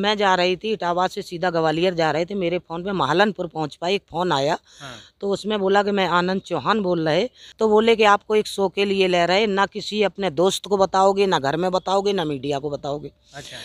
मैं जा रही थी इटावा से सीधा ग्वालियर जा रहे थे मेरे फ़ोन पे महालनपुर पहुंच पाए एक फ़ोन आया हाँ। तो उसमें बोला कि मैं आनंद चौहान बोल रहे तो बोले कि आपको एक शो के लिए ले रहे ना किसी अपने दोस्त को बताओगे ना घर में बताओगे ना मीडिया को बताओगे अच्छा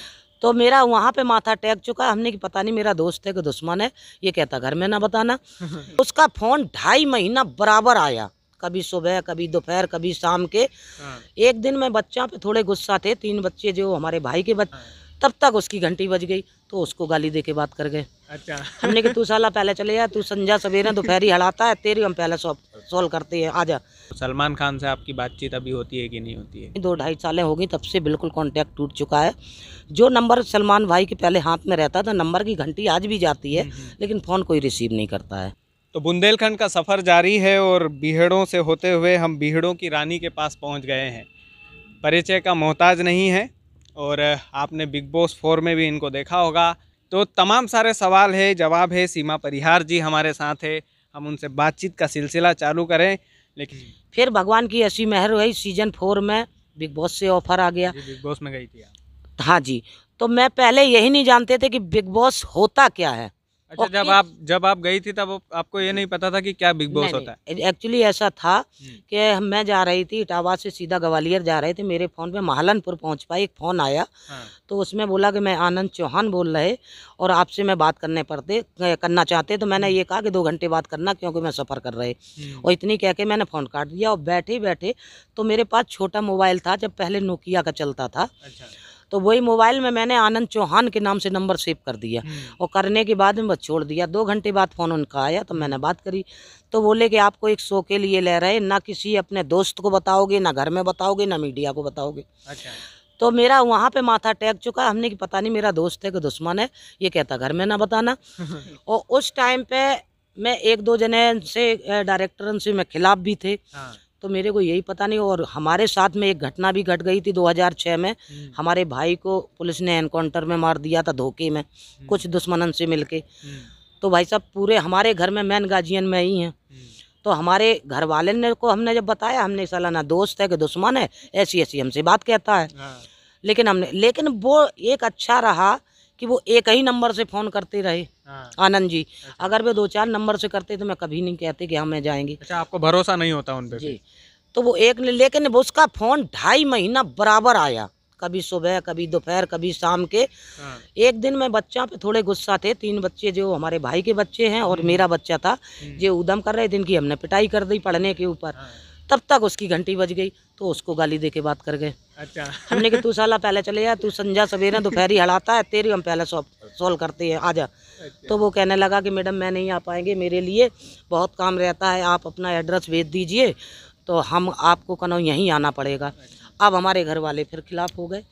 तो मेरा वहाँ पे माथा टेक चुका हमने की पता नहीं मेरा दोस्त है कि दुश्मन है ये कहता घर में ना बताना उसका फ़ोन ढाई महीना बराबर आया कभी सुबह कभी दोपहर कभी शाम के हाँ। एक दिन में बच्चा पे थोड़े गुस्सा थे तीन बच्चे जो हमारे भाई के बच्चे हाँ। तब तक उसकी घंटी बज गई तो उसको गाली दे के बात कर गए अच्छा हमने कि तू साला पहले चले जा तू संजा सवेरे दोपहरी हड़ाता है तेरी हम पहले सोल्व करते हैं आ जा सलमान खान से आपकी बातचीत अभी होती है कि नहीं होती है दो ढाई सालें हो गई तब से बिल्कुल कांटेक्ट टूट चुका है जो नंबर सलमान भाई के पहले हाथ में रहता था नंबर की घंटी आज भी जाती है हम्म, हम्म। लेकिन फ़ोन कोई रिसीव नहीं करता है तो बुंदेलखंड का सफ़र जारी है और बीहड़ों से होते हुए हम बीहड़ों की रानी के पास पहुँच गए हैं परिचय का मोहताज नहीं है और आपने बिग बॉस फोर में भी इनको देखा होगा तो तमाम सारे सवाल है जवाब है सीमा परिहार जी हमारे साथ है हम उनसे बातचीत का सिलसिला चालू करें लेकिन हम्म। फिर भगवान की ऐसी मेहर हुई सीजन फोर में बिग बॉस से ऑफर आ गया बिग बॉस में गई थी हाँ जी तो मैं पहले यही नहीं जानते थे कि बिग बॉस होता क्या है अच्छा जब आप जब आप गई थी तब आपको ये नहीं पता था कि क्या बिग बॉस होता है एक्चुअली ऐसा था हम्म। कि मैं जा रही थी इटावा से सीधा ग्वालियर जा रहे थे मेरे फ़ोन पे महालनपुर पहुंच पाई एक फ़ोन आया हाँ। तो उसमें बोला कि मैं आनंद चौहान बोल रहे और आपसे मैं बात करने पड़ते करना चाहते तो मैंने हम्म। ये कहा कि दो घंटे बात करना क्योंकि मैं सफ़र कर रहे हम्म। और इतनी कह के मैंने फ़ोन काट दिया और बैठे बैठे तो मेरे पास छोटा मोबाइल था जब पहले नोकिया का चलता था अच्छा। तो वही मोबाइल में मैंने आनंद चौहान के नाम से नंबर सेव कर दिया हम्म। और करने के बाद में बस छोड़ दिया दो घंटे बाद फ़ोन उनका आया तो मैंने बात करी तो बोले कि आपको एक शो के लिए ले रहे ना किसी अपने दोस्त को बताओगे ना घर में बताओगे ना मीडिया को बताओगे अच्छा तो मेरा वहाँ पे माथा टैक चुका हमने कि पता नहीं मेरा दोस्त है कि दुश्मन है ये कहता घर में ना बताना और उस टाइम पे मैं एक दो जने से डायरेक्टर से मैं खिलाफ भी थे हाँ। तो मेरे को यही पता नहीं और हमारे साथ में एक घटना भी घट गई थी 2006 में हम्म। हमारे भाई को पुलिस ने एनकाउंटर में मार दिया था धोखे में हम्म। कुछ दुश्मनन से मिलके हम्म। तो भाई साहब पूरे हमारे घर में मैन गाजियन में ही हैं तो हमारे घर वाले ने को हमने जब बताया हमने ना दोस्त है कि दुश्मन है ऐसी ऐसी हमसे बात कहता है हाँ। लेकिन हमने लेकिन वो एक अच्छा रहा कि वो एक ही नंबर से फ़ोन करते रहे हाँ। आनंद जी अच्छा। अगर वे दो चार नंबर से करते तो मैं कभी नहीं कहते कि हम मैं जाएंगे अच्छा आपको भरोसा नहीं होता उन पर जी तो वो एक ने लेकिन उसका फ़ोन ढाई महीना बराबर आया कभी सुबह कभी दोपहर कभी शाम के हाँ। एक दिन में बच्चा पे थोड़े गुस्सा थे तीन बच्चे जो हमारे भाई के बच्चे हैं और हम्म। मेरा बच्चा था हम्म। जो उदम कर रहे थे इनकी हमने पिटाई कर दी पढ़ने के ऊपर हाँ। तब तक उसकी घंटी बज गई तो उसको गाली दे के बात कर गए अच्छा हमने कि तू साला पहले चले जा तू संजा सवेरे दोपहरी हड़ाता है तेरी हम पहले सॉल्व करते हैं आ जा अच्छा। तो वो कहने लगा कि मैडम मैं नहीं आ पाएंगे मेरे लिए बहुत काम रहता है आप अपना एड्रेस भेज दीजिए तो हम आपको कहना यहीं आना पड़ेगा अच्छा। अब हमारे घर वाले फिर खिलाफ हो गए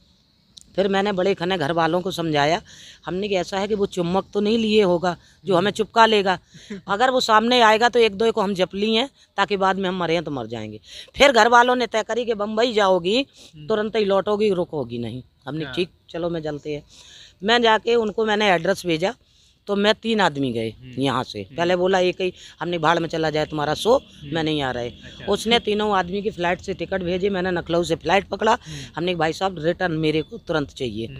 फिर मैंने बड़े खने घर वालों को समझाया हमने कि ऐसा है कि वो चुम्बक तो नहीं लिए होगा जो हमें चुपका लेगा अगर वो सामने आएगा तो एक दो को हम जप लिए हैं ताकि बाद में हम मरे हैं तो मर जाएंगे फिर घर वालों ने तय करी कि बम्बई जाओगी हम्म। तुरंत ही लौटोगी रुकोगी नहीं हमने हाँ। ठीक चलो मैं जलते हैं मैं जाके उनको मैंने एड्रेस भेजा तो मैं तीन आदमी गए हम्म। यहाँ से हम्म। पहले बोला एक ही हमने भाड़ में चला जाए तुम्हारा सो हम्म। मैं नहीं आ रहे अच्छा, उसने तीनों आदमी की फ़्लाइट से टिकट भेजे मैंने नखलऊ से फ़्लाइट पकड़ा हमने भाई साहब रिटर्न मेरे को तुरंत चाहिए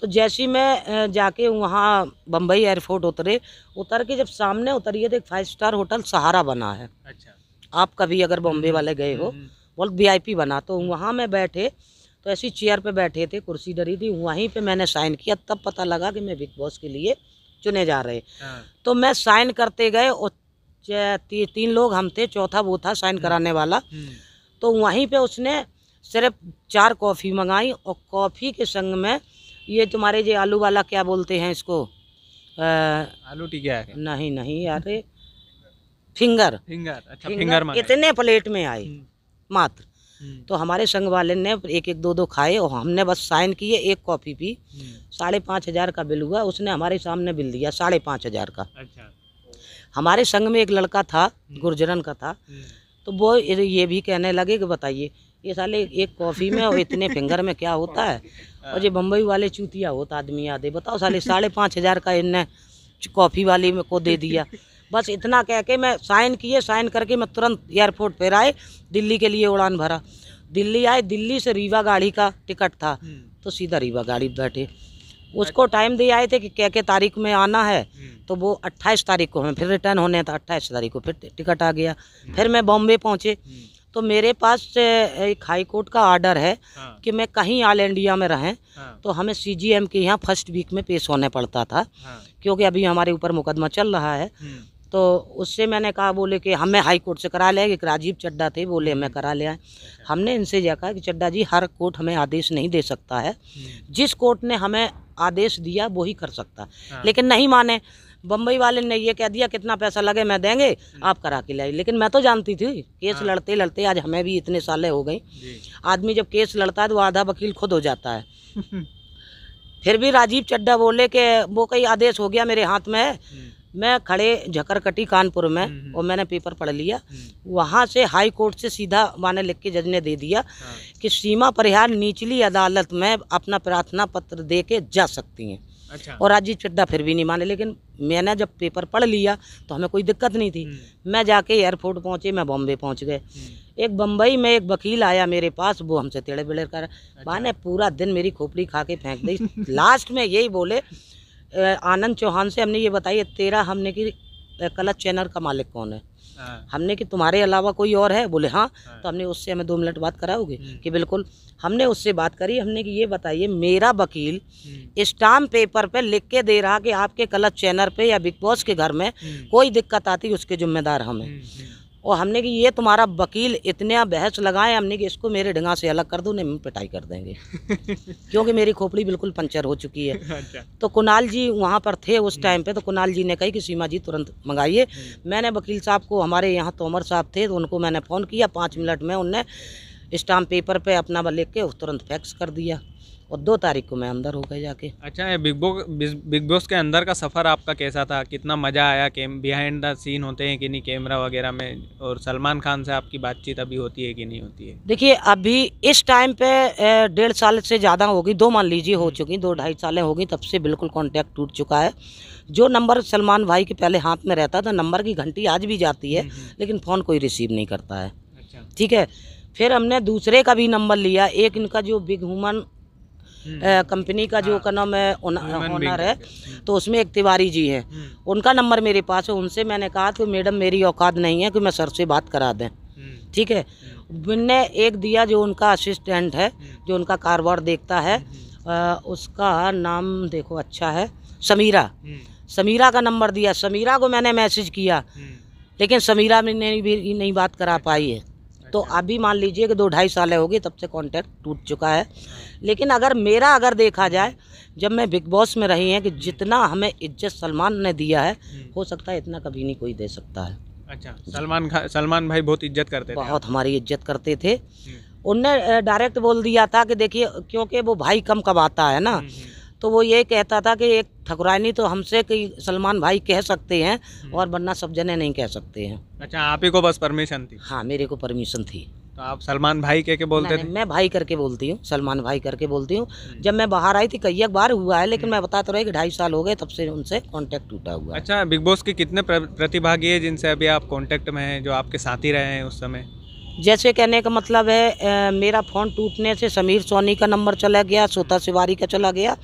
तो ही मैं जाके वहाँ बम्बई एयरपोर्ट उतरे उतर के जब सामने उतरिए तो एक फाइव स्टार होटल सहारा बना है अच्छा आप कभी अगर बॉम्बे वाले गए हो बहुत वी बना तो वहाँ मैं बैठे तो ऐसी चेयर पे बैठे थे कुर्सी डरी थी वहीं पे मैंने साइन किया तब पता लगा कि मैं बिग बॉस के लिए चुने जा रहे हाँ। तो मैं साइन करते गए और ती, तीन लोग हम थे चौथा वो था साइन हम्म। कराने वाला हम्म। तो वहीं पे उसने सिर्फ चार कॉफ़ी मंगाई और कॉफ़ी के संग में ये तुम्हारे जो आलू वाला क्या बोलते हैं इसको आ, आलू टिकिया है नहीं नहीं यार फिंगर फिंगर अच्छा फिंगर, फिंगर इतने प्लेट में आई हम्म। मात्र हम्म। तो हमारे संघ वाले ने एक एक दो दो खाए और हमने बस साइन किए एक कॉफ़ी पी हम्म। साढ़े पाँच हज़ार का बिल हुआ उसने हमारे सामने बिल दिया साढ़े पाँच हज़ार का अच्छा हमारे संघ में एक लड़का था हम्म। गुर्जरन का था तो वो ये भी कहने लगे कि बताइए ये साले एक कॉफ़ी में और इतने फिंगर में क्या होता है और ये बम्बई वाले चूतिया होता आदमी आदे बताओ साले साढ़े पाँच हज़ार का इनने कॉफ़ी वाले को दे दिया बस इतना कह के मैं साइन किए साइन करके मैं तुरंत एयरपोर्ट पर आए दिल्ली के लिए उड़ान भरा दिल्ली आए दिल्ली से रीवा गाड़ी का टिकट था हम्म। तो सीधा रीवा गाड़ी बैठे अच्छा। उसको टाइम दे आए थे कि क्या क्या तारीख में आना है हम्म। तो वो 28 तारीख को हमें फिर रिटर्न होने था 28 तारीख को फिर टिकट आ गया हम्म। फिर मैं बॉम्बे पहुंचे तो मेरे पास एक हाई कोर्ट का आर्डर है हाँ। कि मैं कहीं ऑल इंडिया में रहें हाँ। तो हमें सी जी एम के यहाँ फर्स्ट वीक में पेश होने पड़ता था हाँ। क्योंकि अभी हमारे ऊपर मुकदमा चल रहा है तो उससे मैंने कहा बोले कि हमें हाई कोर्ट से करा लिया एक राजीव चड्डा थे बोले हमें करा लिया अच्छा। हमने इनसे यह कहा कि चड्डा जी हर कोर्ट हमें आदेश नहीं दे सकता है हम्म। जिस कोर्ट ने हमें आदेश दिया वो ही कर सकता हाँ। लेकिन नहीं माने बम्बई वाले ने ये कह दिया कितना पैसा लगे मैं देंगे हम्म। आप करा के लाइए लेकिन मैं तो जानती थी केस हाँ। लड़ते लड़ते आज हमें भी इतने साले हो गए आदमी जब केस लड़ता है तो आधा वकील खुद हो जाता है फिर भी राजीव चड्डा बोले कि वो कई आदेश हो गया मेरे हाथ में है हम्म। मैं खड़े झकरकटी कानपुर में हम्म, हम्म। और मैंने पेपर पढ़ लिया हम्म। वहाँ से हाई कोर्ट से सीधा माने लिख के जज ने दे दिया हाँ। कि सीमा परिहार निचली अदालत में अपना प्रार्थना पत्र दे के जा सकती हैं अच्छा। और राजीव चड्डा फिर भी नहीं माने लेकिन मैंने जब पेपर पढ़ लिया तो हमें कोई दिक्कत नहीं थी मैं जाके एयरपोर्ट पहुँचे मैं बॉम्बे पहुँच गए एक बम्बई में एक वकील आया मेरे पास वो हमसे टेढ़े बेड़े कर अच्छा। माने पूरा दिन मेरी खोपड़ी खा के फेंक दी लास्ट में यही बोले आनंद चौहान से हमने ये बताई तेरा हमने की कलच चैनल का मालिक कौन है हाँ। हमने कि तुम्हारे अलावा कोई और है बोले हाँ।, हाँ तो हमने उससे हमें दो मिनट बात कराओगे हम्म। कि बिल्कुल हमने उससे बात करी हमने कि ये बताइए मेरा वकील हम्म। स्टाम्प पेपर पे लिख के दे रहा कि आपके कलच चैनल पे या बिग बॉस के घर में हम्म। कोई दिक्कत आती उसके जिम्मेदार हमें और हमने कि ये तुम्हारा वकील इतने बहस लगाए हमने कि इसको मेरे ढंगा से अलग कर दो नहीं हम पिटाई कर देंगे क्योंकि मेरी खोपड़ी बिल्कुल पंचर हो चुकी है अच्छा। तो कुणाल जी वहाँ पर थे उस हम्म। टाइम पे तो कुणाल जी ने कही कि सीमा जी तुरंत मंगाइए हम्म। मैंने वकील साहब को हमारे यहाँ तोमर साहब थे तो उनको मैंने फ़ोन किया पाँच मिनट में उनने स्टाम्प पेपर पे अपना लिख के तुरंत फैक्स कर दिया और दो तारीख को मैं अंदर हो गए जाके अच्छा बिग बॉस बिग बॉस के अंदर का सफ़र आपका कैसा था कितना मज़ा आया कैम बिहाइंड द सीन होते हैं कि नहीं कैमरा वगैरह में और सलमान खान से आपकी बातचीत अभी होती है कि नहीं होती है देखिए अभी इस टाइम पे डेढ़ साल से ज़्यादा होगी दो मान लीजिए हो हम्म। चुकी दो ढाई सालें होगी तब से बिल्कुल कॉन्टैक्ट टूट चुका है जो नंबर सलमान भाई के पहले हाथ में रहता था नंबर की घंटी आज भी जाती है हम्म, हम्म। लेकिन फ़ोन कोई रिसीव नहीं करता है अच्छा। ठीक है फिर हमने दूसरे का भी नंबर लिया एक इनका जो बिग हुमन कंपनी का जो हाँ। का नाम है ऑनर है तो उसमें एक तिवारी जी है हम्म। उनका नंबर मेरे पास है उनसे मैंने कहा कि मैडम मेरी औकात नहीं है कि मैं सर से बात करा दें हम्म। ठीक है हम्म। मैंने एक दिया जो उनका असिस्टेंट है जो उनका कारोबार देखता है आ, उसका नाम देखो अच्छा है समीरा समीरा का नंबर दिया समीरा को मैंने मैसेज किया लेकिन समीरा ने भी नहीं बात करा अच्छा। पाई है तो अभी मान लीजिए कि दो ढाई साल हो गए तब से कॉन्टैक्ट टूट चुका है लेकिन अगर मेरा अगर देखा जाए जब मैं बिग बॉस में रही हैं कि जितना हमें इज्जत सलमान ने दिया है हम्म। हो सकता है इतना कभी नहीं कोई दे सकता है अच्छा सलमान सलमान भाई बहुत इज्जत करते थे बहुत हमारी इज्जत करते थे हम्म। उनने डायरेक्ट बोल दिया था कि देखिए क्योंकि वो भाई कम कमाता है ना हम्म, तो वो ये कहता था कि एक ठकुरानी तो हमसे कई सलमान भाई कह सकते हैं हम्म। और वरना सब जने नहीं कह सकते हैं अच्छा आप ही को बस परमिशन थी हाँ मेरे को परमिशन थी तो आप सलमान भाई कह के बोलते थे मैं भाई करके बोलती हूँ सलमान भाई करके बोलती हूँ हम्म। जब मैं बाहर आई थी कई बार हुआ है लेकिन हम्म। मैं बताते तो कि ढाई साल हो गए तब से उनसे कॉन्टेक्ट टूटा हुआ अच्छा बिग बॉस के कितने प्रतिभागी है जिनसे अभी आप कॉन्टेक्ट में हैं जो आपके साथी रहे हैं उस समय जैसे कहने का मतलब है मेरा फ़ोन टूटने से समीर सोनी का नंबर चला गया सोता तिवारी का चला गया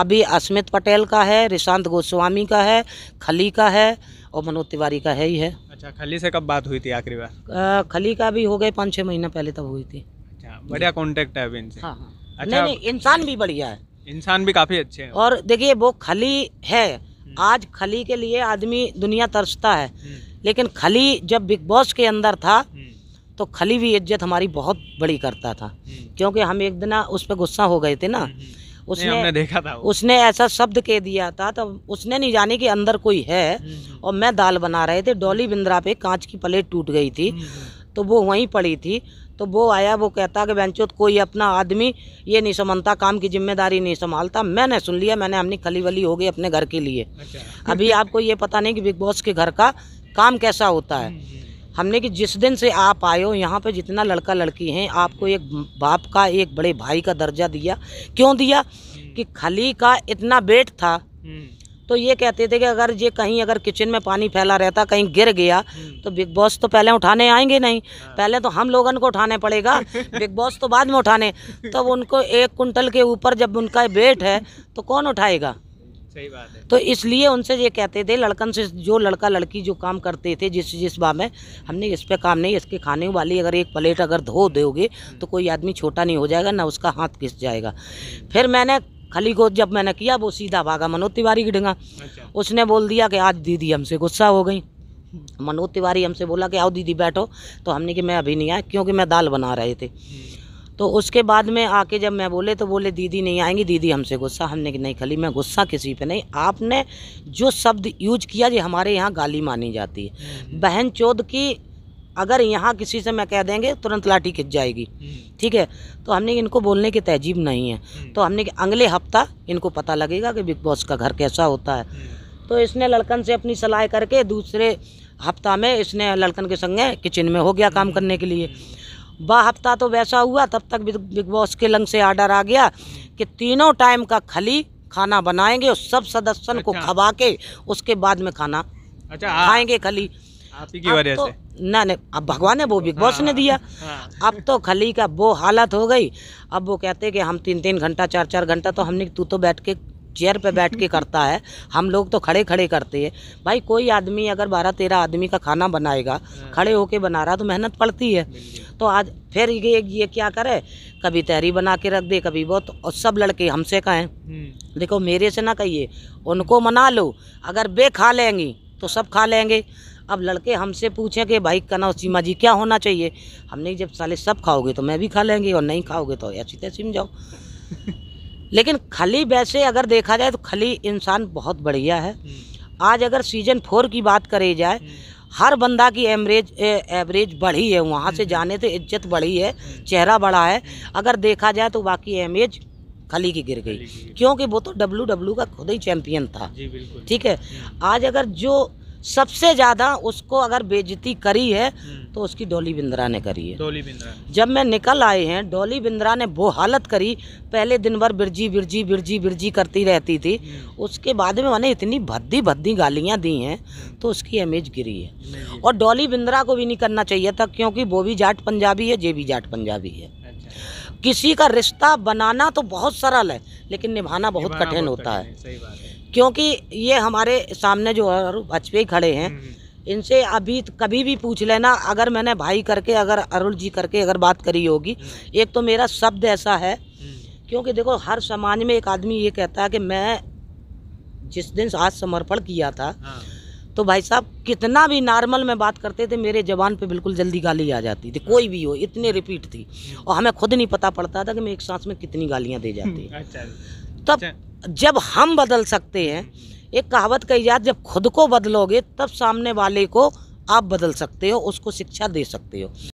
अभी अस्मित पटेल का है रिशांत गोस्वामी का है खली का है और मनोज तिवारी का है ही है अच्छा खली से कब बात हुई थी आखिरी बार खली का भी हो गए पाँच छः महीना पहले तब हुई थी अच्छा बढ़िया कॉन्टेक्ट है अभी इनसे हाँ हाँ अच्छा, नहीं नहीं इंसान भी बढ़िया है इंसान भी काफ़ी अच्छे हैं और देखिए वो खली है हम्म। आज खली के लिए आदमी दुनिया तरसता है हम्म। लेकिन खली जब बिग बॉस के अंदर था हम्म। तो खली भी इज्जत हमारी बहुत बड़ी करता था क्योंकि हम एक दिन उस पर गुस्सा हो गए थे ना उसने देखा था उसने ऐसा शब्द कह दिया था तो उसने नहीं जाने कि अंदर कोई है और मैं दाल बना रहे थे डोली बिंद्रा पे कांच की प्लेट टूट गई थी तो वो वहीं पड़ी थी तो वो आया वो कहता कि बहनचोद कोई अपना आदमी ये नहीं संभालता काम की जिम्मेदारी नहीं संभालता मैंने सुन लिया मैंने हमने खली वली हो गई अपने घर के लिए अच्छा। अभी आपको ये पता नहीं कि बिग बॉस के घर का काम कैसा होता है हमने कि जिस दिन से आप आए हो यहाँ पे जितना लड़का लड़की हैं आपको एक बाप का एक बड़े भाई का दर्जा दिया क्यों दिया हम्म। कि खली का इतना वेट था हम्म। तो ये कहते थे कि अगर ये कहीं अगर किचन में पानी फैला रहता कहीं गिर गया हम्म। तो बिग बॉस तो पहले उठाने आएंगे नहीं हाँ। पहले तो हम लोगों को उठाने पड़ेगा बिग बॉस तो बाद में उठाने तब तो उनको एक कुंटल के ऊपर जब उनका वेट है तो कौन उठाएगा सही बात है तो इसलिए उनसे ये कहते थे लड़कन से जो लड़का लड़की जो काम करते थे जिस जिस बा में हमने इस पर काम नहीं इसके खाने वाली अगर एक प्लेट अगर धो दोगे तो कोई आदमी छोटा नहीं हो जाएगा ना उसका हाथ घिस जाएगा फिर मैंने खली को जब मैंने किया वो सीधा भागा मनोज तिवारी की डिंगा अच्छा। उसने बोल दिया कि आज दीदी हमसे गुस्सा हो गई मनोज तिवारी हमसे बोला कि आओ दीदी बैठो तो हमने कि मैं अभी नहीं आया क्योंकि मैं दाल बना रहे थे हम्म। तो उसके बाद में आके जब मैं बोले तो बोले दीदी नहीं आएंगी दीदी हमसे गुस्सा हमने नहीं खली मैं गुस्सा किसी पे नहीं आपने जो शब्द यूज किया जी हमारे यहाँ गाली मानी जाती है हम्म। बहन चौध की अगर यहाँ किसी से मैं कह देंगे तुरंत लाठी खिंच जाएगी हम्म। ठीक है तो हमने इनको बोलने की तहजीब नहीं है हम्म। तो हमने अगले हफ्ता इनको पता लगेगा कि बिग बॉस का घर कैसा होता है तो इसने लड़कन से अपनी सलाह करके दूसरे हफ्ता में इसने लड़कन के संगे किचन में हो गया काम करने के लिए बा हफ्ता तो वैसा हुआ तब तक बिग बॉस के लंग से आर्डर आ गया कि तीनों टाइम का खली खाना बनाएंगे और सब सदस्य अच्छा। को खवा के उसके बाद में खाना अच्छा खाएंगे खली की वजह तो, से ना नहीं अब भगवान ने वो बिग बॉस ने हाँ, दिया हाँ, अब तो खली का वो हालत हो गई अब वो कहते कि हम तीन तीन घंटा चार चार घंटा तो हमने तू तो बैठ के चेयर पे बैठ के करता है हम लोग तो खड़े खड़े करते हैं भाई कोई आदमी अगर बारह तेरह आदमी का खाना बनाएगा हाँ। खड़े होके बना रहा तो मेहनत पड़ती है तो आज फिर ये ये क्या करे कभी तहरी बना के रख दे कभी बहुत और सब लड़के हमसे कहें हम्म। देखो मेरे से ना कहिए उनको मना लो अगर बे खा लेंगी तो सब खा लेंगे अब लड़के हमसे पूछें कि भाई कना सीमा जी क्या होना चाहिए हमने जब साले सब खाओगे तो मैं भी खा लेंगे और नहीं खाओगे तो ऐसी तैसी में जाओ लेकिन खली वैसे अगर देखा जाए तो खली इंसान बहुत बढ़िया है आज अगर सीजन फोर की बात करी जाए हर बंदा की एवरेज एवरेज बढ़ी है वहाँ से जाने से इज्जत बढ़ी है चेहरा बढ़ा है अगर देखा जाए तो बाकी एमेज खली की गिर गई क्योंकि वो तो डब्ल्यू डब्ल्यू का खुद ही चैम्पियन था ठीक है आज अगर जो सबसे ज़्यादा उसको अगर बेजती करी है हम्म। तो उसकी डोली बिंद्रा ने करी है डोली बिंद्रा जब मैं निकल आए हैं डोली बिंद्रा ने वो हालत करी पहले दिन भर बिरजी बिरजी बिरजी बिरजी करती रहती थी हम्म। उसके बाद में मैंने इतनी भद्दी भद्दी गालियाँ दी हैं हम्म। तो उसकी इमेज गिरी है और डोली बिंद्रा को भी नहीं करना चाहिए था क्योंकि वो भी जाट पंजाबी है जे भी जाट पंजाबी है अच्छा। किसी का रिश्ता बनाना तो बहुत सरल है लेकिन निभाना बहुत कठिन होता है क्योंकि ये हमारे सामने जो वाजपेयी खड़े हैं हम्म, हम्म। इनसे अभी कभी भी पूछ लेना अगर मैंने भाई करके अगर अरुण जी करके अगर बात करी होगी हम्म। एक तो मेरा शब्द ऐसा है क्योंकि देखो हर समाज में एक आदमी ये कहता है कि मैं जिस दिन आज समर्पण किया था हाँ। तो भाई साहब कितना भी नॉर्मल में बात करते थे मेरे जबान पे बिल्कुल जल्दी गाली आ जाती थी कोई भी हो इतने रिपीट थी और हमें खुद नहीं पता पड़ता था कि मैं एक सांस में कितनी गालियाँ दे जाती अच्छा। तब अच्छा। जब हम बदल सकते हैं एक कहावत कही जात जब खुद को बदलोगे तब सामने वाले को आप बदल सकते हो उसको शिक्षा दे सकते हो